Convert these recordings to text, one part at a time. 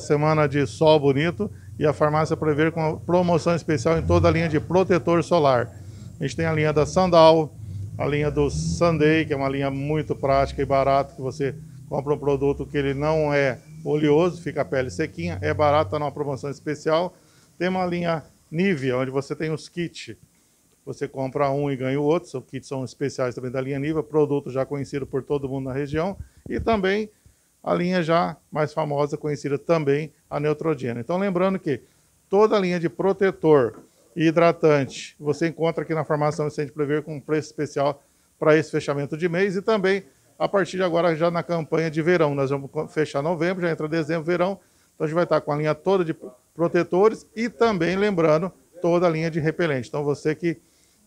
Semana de sol bonito e a farmácia Prever com promoção especial em toda a linha de protetor solar. A gente tem a linha da Sandal, a linha do Sunday, que é uma linha muito prática e barata, que você compra um produto que ele não é oleoso, fica a pele sequinha, é barato, está numa promoção especial. Tem uma linha Nivea, onde você tem os kits. Você compra um e ganha o outro, os kits são especiais também da linha Nivea, produto já conhecido por todo mundo na região. E também a linha já mais famosa, conhecida também, a Neutrogena. Então, lembrando que toda a linha de protetor e hidratante você encontra aqui na Formação Vicente Prever com um preço especial para esse fechamento de mês e também a partir de agora já na campanha de verão. Nós vamos fechar novembro, já entra dezembro, verão. Então, a gente vai estar tá com a linha toda de protetores e também, lembrando, toda a linha de repelente. Então, você que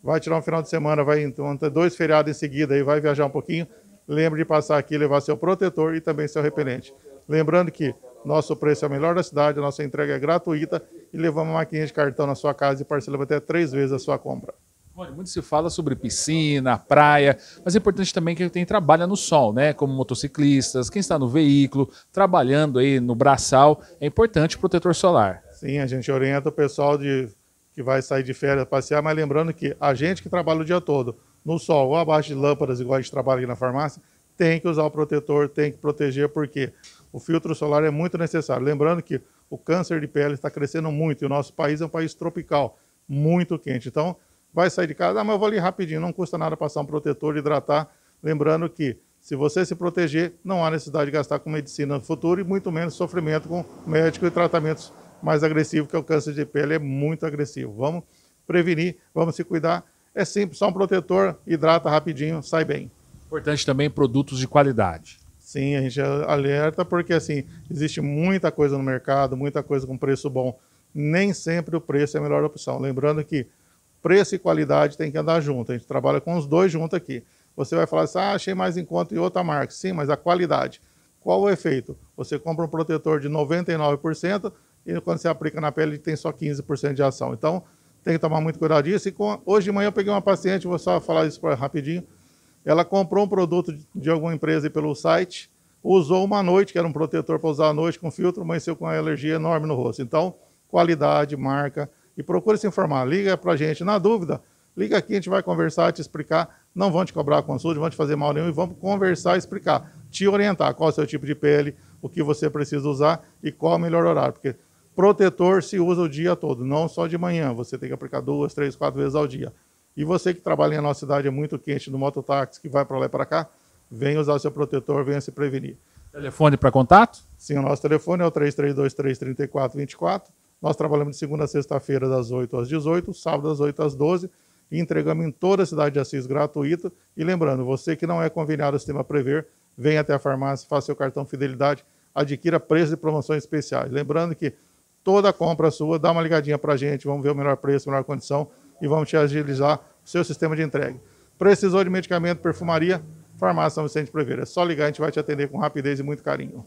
vai tirar um final de semana, vai então, ter dois feriados em seguida e vai viajar um pouquinho, lembre de passar aqui e levar seu protetor e também seu repelente. Lembrando que nosso preço é o melhor da cidade, nossa entrega é gratuita e levamos uma maquininha de cartão na sua casa e parcelamos até três vezes a sua compra. Olha, muito se fala sobre piscina, praia, mas é importante também que quem trabalha no sol, né? Como motociclistas, quem está no veículo, trabalhando aí no braçal, é importante o protetor solar. Sim, a gente orienta o pessoal de que vai sair de férias passear, mas lembrando que a gente que trabalha o dia todo, no sol ou abaixo de lâmpadas, igual a gente trabalha aqui na farmácia, tem que usar o protetor, tem que proteger, porque o filtro solar é muito necessário. Lembrando que o câncer de pele está crescendo muito e o nosso país é um país tropical, muito quente. Então, vai sair de casa, ah, mas eu vou ali rapidinho, não custa nada passar um protetor, e hidratar. Lembrando que se você se proteger, não há necessidade de gastar com medicina no futuro e muito menos sofrimento com médico e tratamentos mais agressivos, que é o câncer de pele é muito agressivo. Vamos prevenir, vamos se cuidar é simples, só um protetor, hidrata rapidinho, sai bem. Importante também produtos de qualidade. Sim, a gente alerta porque assim, existe muita coisa no mercado, muita coisa com preço bom. Nem sempre o preço é a melhor opção. Lembrando que preço e qualidade tem que andar junto. A gente trabalha com os dois juntos aqui. Você vai falar assim, ah, achei mais em conta em outra marca. Sim, mas a qualidade. Qual o efeito? Você compra um protetor de 99% e quando você aplica na pele ele tem só 15% de ação. Então, tem que tomar muito cuidado disso. E com, hoje de manhã eu peguei uma paciente, vou só falar isso rapidinho. Ela comprou um produto de alguma empresa pelo site, usou uma noite, que era um protetor para usar à noite com filtro, amanheceu com uma alergia enorme no rosto. Então, qualidade, marca, e procure se informar. Liga para a gente. Na dúvida, liga aqui, a gente vai conversar, te explicar. Não vão te cobrar a consulta, vão te fazer mal nenhum e vamos conversar, explicar, te orientar qual é o seu tipo de pele, o que você precisa usar e qual é o melhor horário. Porque Protetor se usa o dia todo, não só de manhã. Você tem que aplicar duas, três, quatro vezes ao dia. E você que trabalha em nossa cidade é muito quente no mototáxi, que vai para lá e para cá, vem usar o seu protetor, venha se prevenir. Telefone para contato? Sim, o nosso telefone é o 3323-3424. Nós trabalhamos de segunda a sexta-feira, das 8 às 18, sábado, das 8 às 12, e entregamos em toda a cidade de Assis gratuita. E lembrando, você que não é conveniado ao sistema Prever, venha até a farmácia, faça seu cartão Fidelidade, adquira preços e promoções especiais. Lembrando que toda compra sua, dá uma ligadinha para a gente, vamos ver o melhor preço, melhor condição e vamos te agilizar o seu sistema de entrega. Precisou de medicamento, perfumaria? Farmácia São Vicente Proveira. É só ligar, a gente vai te atender com rapidez e muito carinho.